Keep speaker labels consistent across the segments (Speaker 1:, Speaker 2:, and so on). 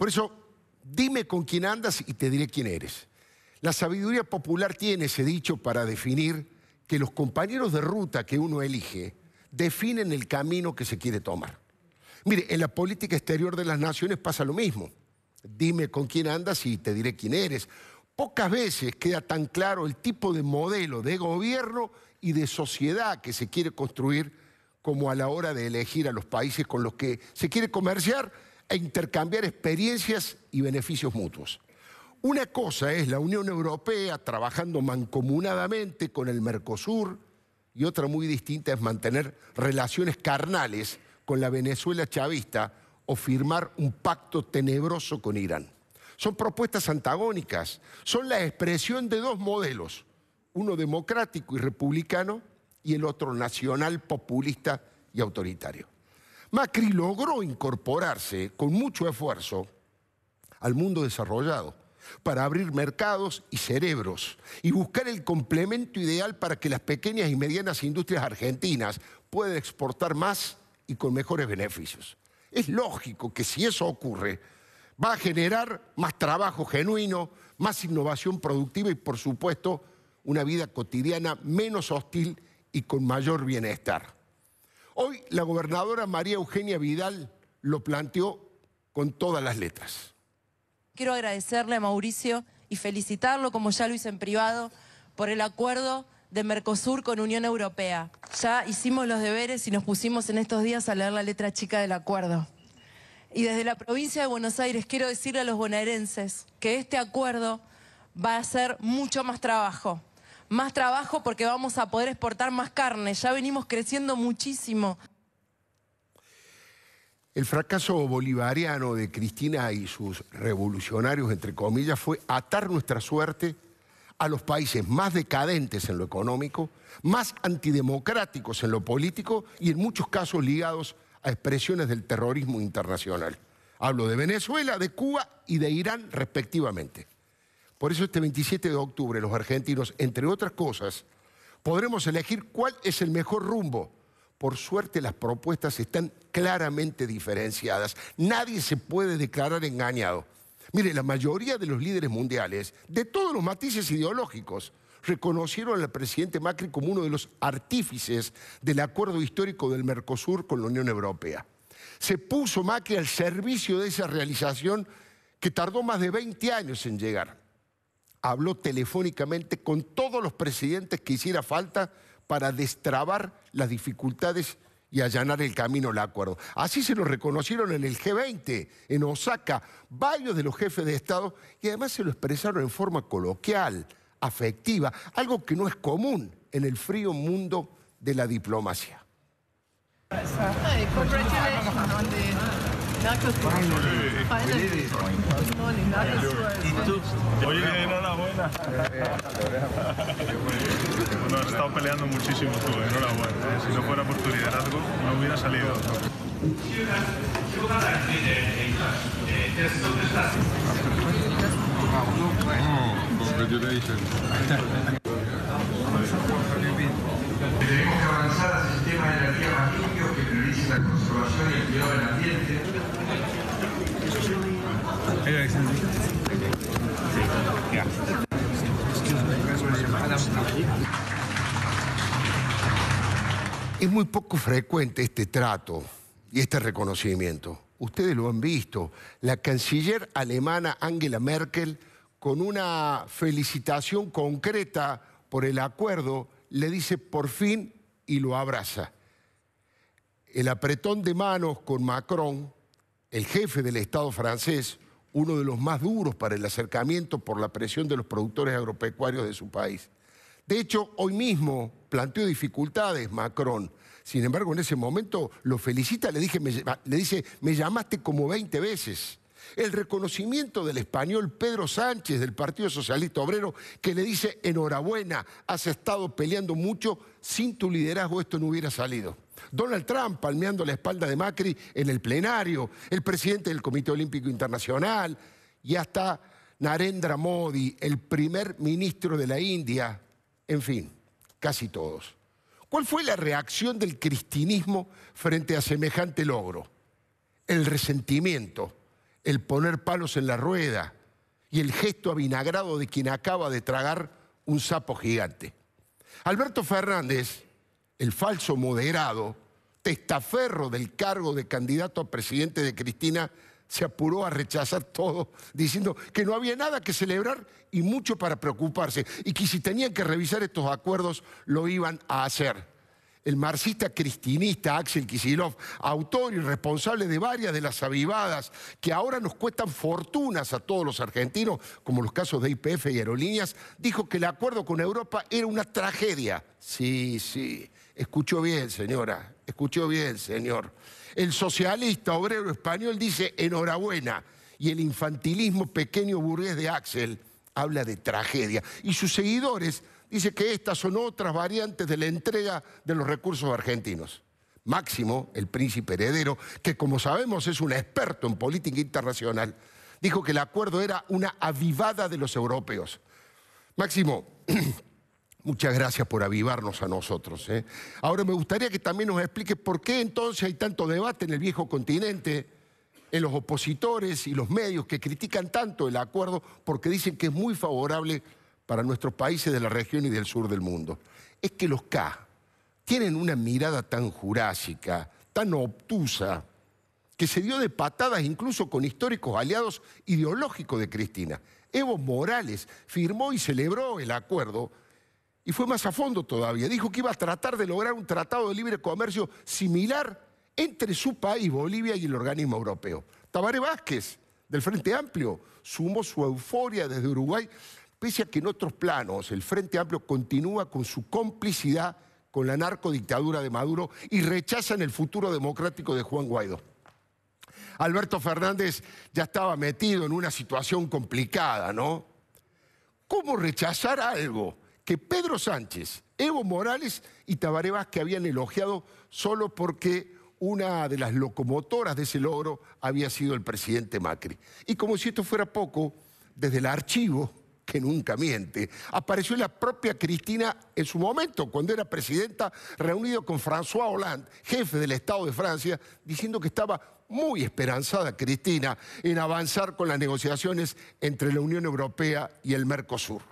Speaker 1: Por eso, dime con quién andas y te diré quién eres. La sabiduría popular tiene ese dicho para definir que los compañeros de ruta que uno elige definen el camino que se quiere tomar. Mire, en la política exterior de las naciones pasa lo mismo. Dime con quién andas y te diré quién eres. Pocas veces queda tan claro el tipo de modelo de gobierno y de sociedad que se quiere construir como a la hora de elegir a los países con los que se quiere comerciar e intercambiar experiencias y beneficios mutuos. Una cosa es la Unión Europea trabajando mancomunadamente con el Mercosur y otra muy distinta es mantener relaciones carnales con la Venezuela chavista o firmar un pacto tenebroso con Irán. Son propuestas antagónicas, son la expresión de dos modelos, uno democrático y republicano y el otro nacional, populista y autoritario. Macri logró incorporarse con mucho esfuerzo al mundo desarrollado para abrir mercados y cerebros y buscar el complemento ideal para que las pequeñas y medianas industrias argentinas puedan exportar más y con mejores beneficios. Es lógico que si eso ocurre, va a generar más trabajo genuino, más innovación productiva y, por supuesto, una vida cotidiana menos hostil y con mayor bienestar. Hoy la gobernadora María Eugenia Vidal lo planteó con todas las
Speaker 2: letras. Quiero agradecerle a Mauricio y felicitarlo, como ya lo hice en privado, por el acuerdo de Mercosur con Unión Europea. Ya hicimos los deberes y nos pusimos en estos días a leer la letra chica del acuerdo. Y desde la provincia de Buenos Aires quiero decirle a los bonaerenses que este acuerdo va a ser mucho más trabajo, más trabajo porque vamos a poder exportar más carne. Ya venimos creciendo muchísimo.
Speaker 1: El fracaso bolivariano de Cristina y sus revolucionarios, entre comillas, fue atar nuestra suerte a los países más decadentes en lo económico, más antidemocráticos en lo político y en muchos casos ligados a expresiones del terrorismo internacional. Hablo de Venezuela, de Cuba y de Irán respectivamente. Por eso este 27 de octubre los argentinos, entre otras cosas, podremos elegir cuál es el mejor rumbo. Por suerte las propuestas están claramente diferenciadas. Nadie se puede declarar engañado. Mire, la mayoría de los líderes mundiales, de todos los matices ideológicos, reconocieron al presidente Macri como uno de los artífices del acuerdo histórico del Mercosur con la Unión Europea. Se puso Macri al servicio de esa realización que tardó más de 20 años en llegar habló telefónicamente con todos los presidentes que hiciera falta para destrabar las dificultades y allanar el camino al acuerdo. Así se lo reconocieron en el G20, en Osaka, varios de los jefes de Estado, y además se lo expresaron en forma coloquial, afectiva, algo que no es común en el frío mundo de la diplomacia.
Speaker 2: Nachos. Finally. Finally. Good morning. Nachos ¿Y tú? Oye, enhorabuena. No, has estado peleando muchísimo tú, enhorabuena. Si no fuera por tu liderazgo, no hubiera salido.
Speaker 3: Oh, congratulations. Tenemos que avanzar a sistema de energía más
Speaker 2: que prioricen la conservación y el cuidado del ambiente.
Speaker 1: Es muy poco frecuente este trato y este reconocimiento. Ustedes lo han visto. La canciller alemana Angela Merkel, con una felicitación concreta por el acuerdo, le dice por fin y lo abraza. El apretón de manos con Macron, el jefe del Estado francés, uno de los más duros para el acercamiento por la presión de los productores agropecuarios de su país. De hecho, hoy mismo planteó dificultades Macron. Sin embargo, en ese momento lo felicita, le, dije, le dice, me llamaste como 20 veces. El reconocimiento del español Pedro Sánchez del Partido Socialista Obrero que le dice, enhorabuena, has estado peleando mucho, sin tu liderazgo esto no hubiera salido. Donald Trump palmeando la espalda de Macri en el plenario, el presidente del Comité Olímpico Internacional y hasta Narendra Modi, el primer ministro de la India, en fin, casi todos. ¿Cuál fue la reacción del cristinismo frente a semejante logro? El resentimiento el poner palos en la rueda y el gesto avinagrado de quien acaba de tragar un sapo gigante. Alberto Fernández, el falso moderado, testaferro del cargo de candidato a presidente de Cristina, se apuró a rechazar todo, diciendo que no había nada que celebrar y mucho para preocuparse, y que si tenían que revisar estos acuerdos, lo iban a hacer el marxista cristinista Axel Kisilov, autor y responsable de varias de las avivadas que ahora nos cuestan fortunas a todos los argentinos, como los casos de IPF y aerolíneas, dijo que el acuerdo con Europa era una tragedia. Sí, sí, escuchó bien, señora, escuchó bien, señor. El socialista obrero español dice enhorabuena y el infantilismo pequeño burgués de Axel habla de tragedia. Y sus seguidores dice que estas son otras variantes de la entrega de los recursos argentinos. Máximo, el príncipe heredero, que como sabemos es un experto en política internacional, dijo que el acuerdo era una avivada de los europeos. Máximo, muchas gracias por avivarnos a nosotros. ¿eh? Ahora me gustaría que también nos explique por qué entonces hay tanto debate en el viejo continente, en los opositores y los medios que critican tanto el acuerdo porque dicen que es muy favorable para nuestros países de la región y del sur del mundo, es que los K tienen una mirada tan jurásica, tan obtusa, que se dio de patadas incluso con históricos aliados ideológicos de Cristina. Evo Morales firmó y celebró el acuerdo y fue más a fondo todavía. Dijo que iba a tratar de lograr un tratado de libre comercio similar entre su país, Bolivia, y el organismo europeo. Tabaré Vázquez, del Frente Amplio, sumó su euforia desde Uruguay pese a que en otros planos el Frente Amplio continúa con su complicidad con la narcodictadura de Maduro y rechazan el futuro democrático de Juan Guaidó. Alberto Fernández ya estaba metido en una situación complicada, ¿no? ¿Cómo rechazar algo que Pedro Sánchez, Evo Morales y Tabaré que habían elogiado solo porque una de las locomotoras de ese logro había sido el presidente Macri? Y como si esto fuera poco, desde el archivo que nunca miente. Apareció la propia Cristina en su momento, cuando era presidenta, reunido con François Hollande, jefe del Estado de Francia, diciendo que estaba muy esperanzada Cristina en avanzar con las negociaciones entre la Unión Europea y el Mercosur.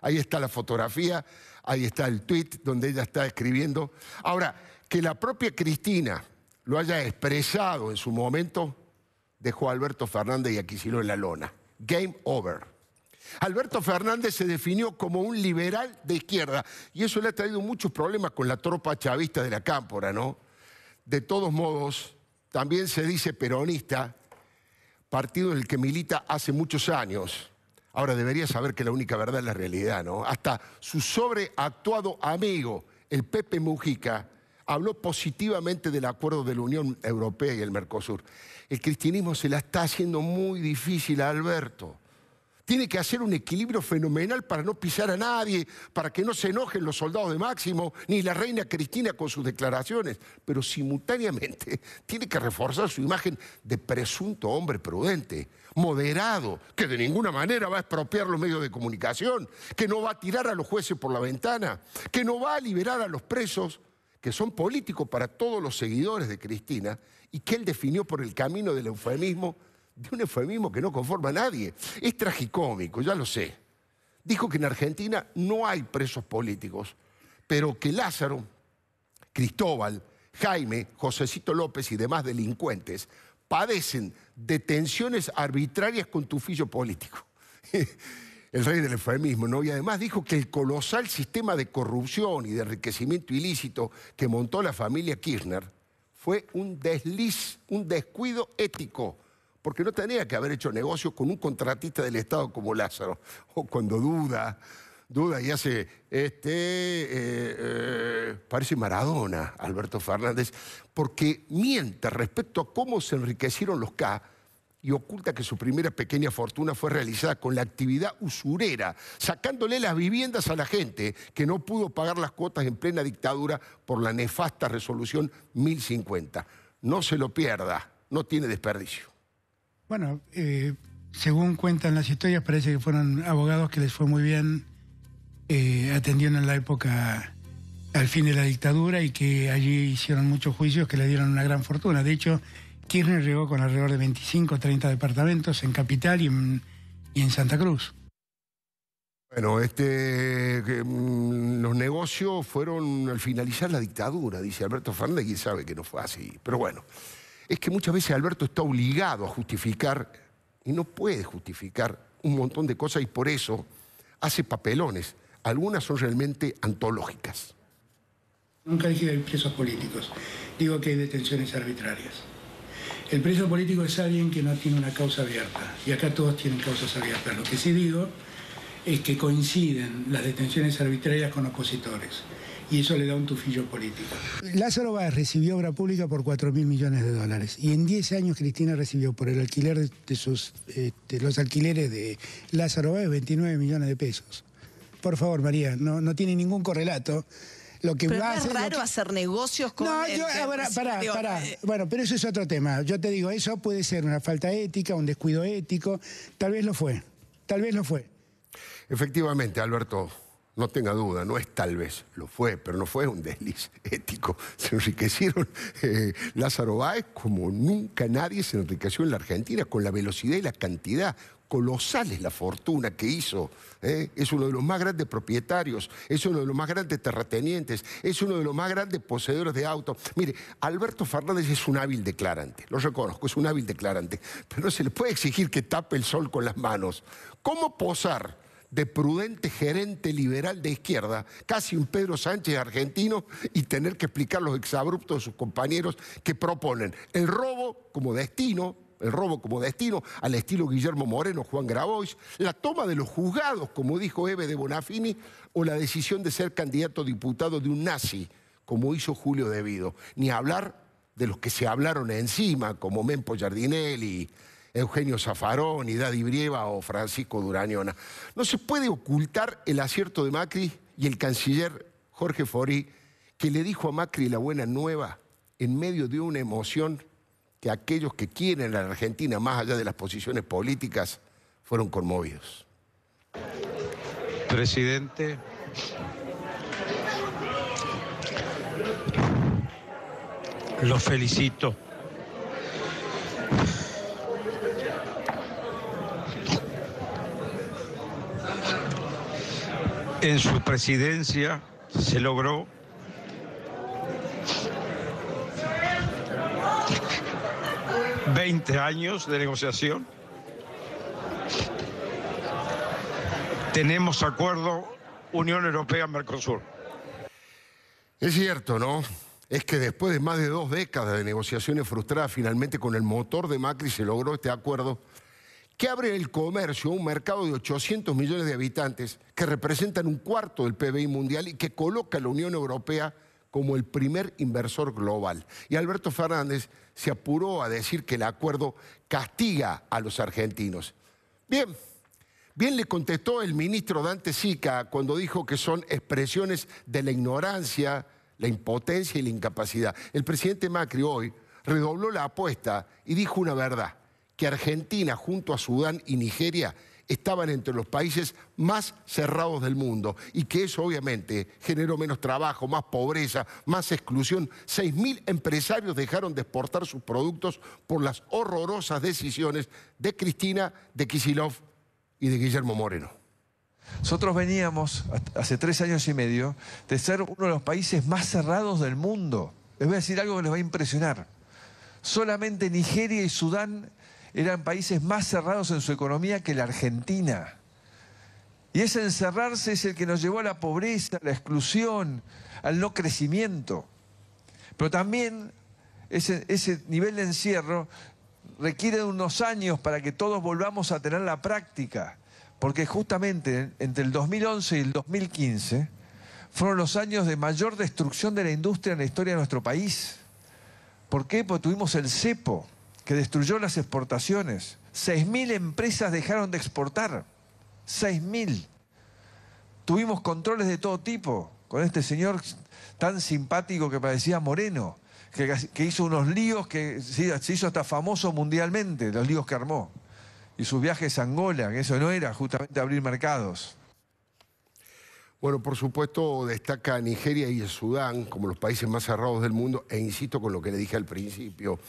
Speaker 1: Ahí está la fotografía, ahí está el tweet donde ella está escribiendo. Ahora, que la propia Cristina lo haya expresado en su momento, dejó a Alberto Fernández y a en la lona. Game over. Alberto Fernández se definió como un liberal de izquierda y eso le ha traído muchos problemas con la tropa chavista de la cámpora, ¿no? De todos modos, también se dice peronista, partido en el que milita hace muchos años. Ahora debería saber que la única verdad es la realidad, ¿no? Hasta su sobreactuado amigo, el Pepe Mujica, habló positivamente del acuerdo de la Unión Europea y el Mercosur. El cristianismo se la está haciendo muy difícil a Alberto tiene que hacer un equilibrio fenomenal para no pisar a nadie, para que no se enojen los soldados de Máximo, ni la reina Cristina con sus declaraciones, pero simultáneamente tiene que reforzar su imagen de presunto hombre prudente, moderado, que de ninguna manera va a expropiar los medios de comunicación, que no va a tirar a los jueces por la ventana, que no va a liberar a los presos que son políticos para todos los seguidores de Cristina y que él definió por el camino del eufemismo de un eufemismo que no conforma a nadie. Es tragicómico, ya lo sé. Dijo que en Argentina no hay presos políticos, pero que Lázaro, Cristóbal, Jaime, Josecito López y demás delincuentes padecen detenciones arbitrarias con tufillo político. el rey del eufemismo, ¿no? Y además dijo que el colosal sistema de corrupción y de enriquecimiento ilícito que montó la familia Kirchner fue un desliz, un descuido ético porque no tenía que haber hecho negocios con un contratista del Estado como Lázaro, o cuando duda, duda y hace, este, eh, eh, parece Maradona, Alberto Fernández, porque miente respecto a cómo se enriquecieron los K y oculta que su primera pequeña fortuna fue realizada con la actividad usurera, sacándole las viviendas a la gente que no pudo pagar las cuotas en plena dictadura por la nefasta resolución 1050. No se lo pierda, no tiene desperdicio.
Speaker 3: Bueno, eh, según cuentan las historias, parece que fueron abogados que les fue muy bien, eh, atendiendo en la época al fin de la dictadura y que allí hicieron muchos juicios que le dieron una gran fortuna. De hecho, Kirchner llegó con alrededor de 25 o 30 departamentos en Capital y en, Santa Cruz.
Speaker 1: Bueno, este, mm, los negocios fueron al finalizar la dictadura, dice Alberto Fernández, quién sabe que no fue así, pero bueno es que muchas veces Alberto está obligado a justificar y no puede justificar un montón de cosas y por eso hace papelones. Algunas son realmente antológicas. Nunca dije que hay presos políticos,
Speaker 3: digo que hay detenciones arbitrarias. El preso político es alguien que no tiene una causa abierta, y acá todos tienen causas abiertas. Lo que sí digo es que coinciden las detenciones arbitrarias con opositores y eso le da un tufillo político. Lázaro Báez recibió obra pública por 4 mil millones de dólares y en 10 años Cristina recibió por el alquiler de, sus, este, los alquileres de Lázaro Báez 29 millones de pesos. Por favor, María, no, no tiene ningún correlato. Lo que va es a hacer, raro hacer
Speaker 2: negocios con no yo ahora, pará, pará. Eh,
Speaker 3: bueno pero eso es otro tema yo te digo eso puede ser una falta ética un descuido ético tal vez lo fue tal vez lo fue
Speaker 1: efectivamente Alberto no tenga duda, no es tal vez, lo fue, pero no fue un desliz ético. Se enriquecieron eh, Lázaro Báez como nunca nadie se enriqueció en la Argentina, con la velocidad y la cantidad. colosales la fortuna que hizo. Eh. Es uno de los más grandes propietarios, es uno de los más grandes terratenientes, es uno de los más grandes poseedores de autos. Mire, Alberto Fernández es un hábil declarante, lo reconozco, es un hábil declarante, pero no se le puede exigir que tape el sol con las manos. ¿Cómo posar? de prudente gerente liberal de izquierda, casi un Pedro Sánchez argentino, y tener que explicar los exabruptos de sus compañeros que proponen el robo como destino, el robo como destino, al estilo Guillermo Moreno, Juan Grabois, la toma de los juzgados, como dijo Eve de Bonafini, o la decisión de ser candidato a diputado de un nazi, como hizo Julio Devido. Ni hablar de los que se hablaron encima, como Mempo Giardinelli, Eugenio Zafarón, Idad Brieva o Francisco Durañona. No se puede ocultar el acierto de Macri y el canciller Jorge Fori, que le dijo a Macri la buena nueva en medio de una emoción que aquellos que quieren a la Argentina, más allá de las posiciones políticas, fueron conmovidos.
Speaker 3: Presidente,
Speaker 2: lo felicito. En su presidencia se logró ...20 años de negociación.
Speaker 3: Tenemos acuerdo
Speaker 1: Unión Europea-Mercosur. Es cierto, ¿no? Es que después de más de dos décadas de negociaciones frustradas, finalmente con el motor de Macri se logró este acuerdo que abre el comercio a un mercado de 800 millones de habitantes que representan un cuarto del PBI mundial y que coloca a la Unión Europea como el primer inversor global. Y Alberto Fernández se apuró a decir que el acuerdo castiga a los argentinos. Bien, bien le contestó el ministro Dante Sica cuando dijo que son expresiones de la ignorancia, la impotencia y la incapacidad. El presidente Macri hoy redobló la apuesta y dijo una verdad que Argentina junto a Sudán y Nigeria estaban entre los países más cerrados del mundo y que eso obviamente generó menos trabajo, más pobreza, más exclusión. 6.000 empresarios dejaron de exportar sus productos por las horrorosas decisiones
Speaker 2: de Cristina, de Kisilov y de Guillermo Moreno. Nosotros veníamos hace tres años y medio de ser uno de los países más cerrados del mundo. Les voy a decir algo que les va a impresionar. Solamente Nigeria y Sudán eran países más cerrados en su economía que la Argentina. Y ese encerrarse es el que nos llevó a la pobreza, a la exclusión, al no crecimiento. Pero también ese, nivel de encierro requiere de unos años para que todos volvamos a tener la práctica, porque justamente entre el 2011 y el 2015 fueron los años de mayor destrucción de la industria en la historia de nuestro país. ¿Por qué? Porque tuvimos el cepo que destruyó las exportaciones. 6.000 empresas dejaron de exportar. 6.000. Tuvimos controles de todo tipo con este señor tan simpático que parecía Moreno, que, hizo unos líos que se, se hizo hasta famoso mundialmente, los líos que armó. Y sus viajes a Angola, que eso no era justamente abrir mercados.
Speaker 1: Bueno, por supuesto, destaca Nigeria y Sudán como los países más cerrados del mundo, e insisto con lo que le dije al principio,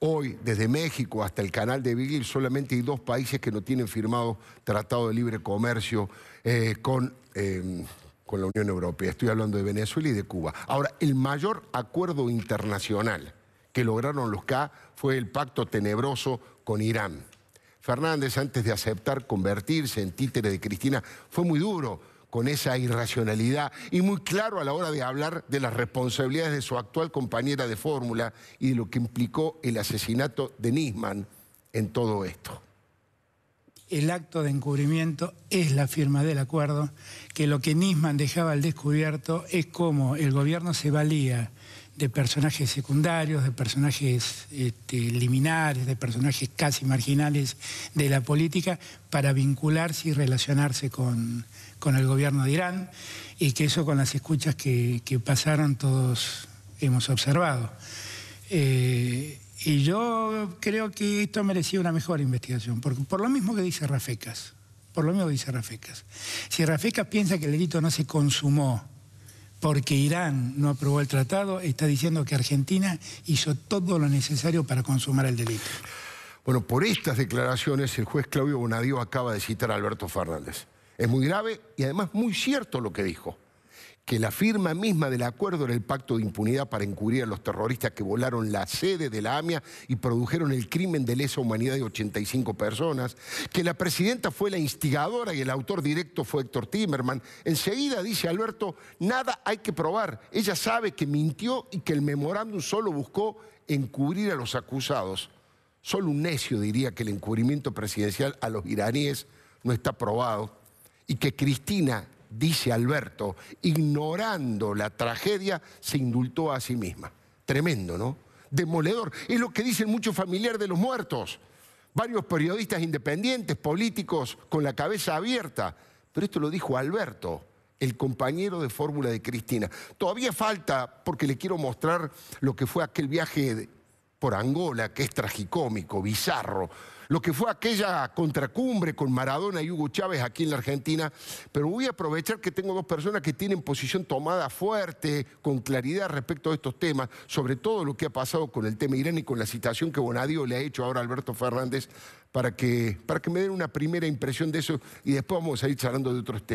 Speaker 1: Hoy, desde México hasta el canal de Vigil, solamente hay dos países que no tienen firmado tratado de libre comercio eh, con, em, con la Unión Europea. Estoy hablando de Venezuela y de Cuba. Ahora, el mayor acuerdo internacional que lograron los K fue el pacto tenebroso con Irán. Fernández, antes de aceptar convertirse en títere de Cristina, fue muy duro con esa irracionalidad y muy claro a la hora de hablar de las responsabilidades de su actual compañera de fórmula y de lo que implicó el asesinato de Nisman en todo esto.
Speaker 3: El acto de encubrimiento es la firma del acuerdo, que lo que Nisman dejaba al descubierto es cómo el gobierno se valía de personajes secundarios, de personajes este, liminares, de personajes casi marginales de la política para vincularse y relacionarse con, con el gobierno de Irán y que eso con las escuchas que, pasaron todos hemos observado. Eh, y yo creo que esto merecía una mejor investigación, por, por lo mismo que dice Rafecas, por lo mismo que dice Rafecas. Si Rafecas piensa que el delito no se consumó porque Irán no aprobó el tratado, está diciendo que Argentina hizo todo lo necesario para consumar el delito.
Speaker 1: Bueno, por estas declaraciones el juez Claudio Bonadío acaba de citar a Alberto Fernández. Es muy grave y además muy cierto lo que dijo, que la firma misma del acuerdo era el pacto de impunidad para encubrir a los terroristas que volaron la sede de la AMIA y produjeron el crimen de lesa humanidad de 85 personas, que la presidenta fue la instigadora y el autor directo fue Héctor Timerman. Enseguida dice Alberto, nada hay que probar, ella sabe que mintió y que el memorándum solo buscó encubrir a los acusados. Solo un necio diría que el encubrimiento presidencial a los iraníes no está probado y que Cristina, dice Alberto, ignorando la tragedia, se indultó a sí misma. Tremendo, ¿no? Demoledor. Es lo que dicen muchos familiares de los muertos, varios periodistas independientes, políticos con la cabeza abierta. Pero esto lo dijo Alberto, el compañero de fórmula de Cristina. Todavía falta, porque le quiero mostrar lo que fue aquel viaje por Angola, que es tragicómico, bizarro lo que fue aquella contracumbre con Maradona y Hugo Chávez aquí en la Argentina, pero voy a aprovechar que tengo dos personas que tienen posición tomada fuerte, con claridad respecto a estos temas, sobre todo lo que ha pasado con el tema Irán y con la citación que Bonadio le ha hecho ahora a Alberto Fernández, para que, para que me den una primera impresión de eso y después vamos a ir charlando de otros temas.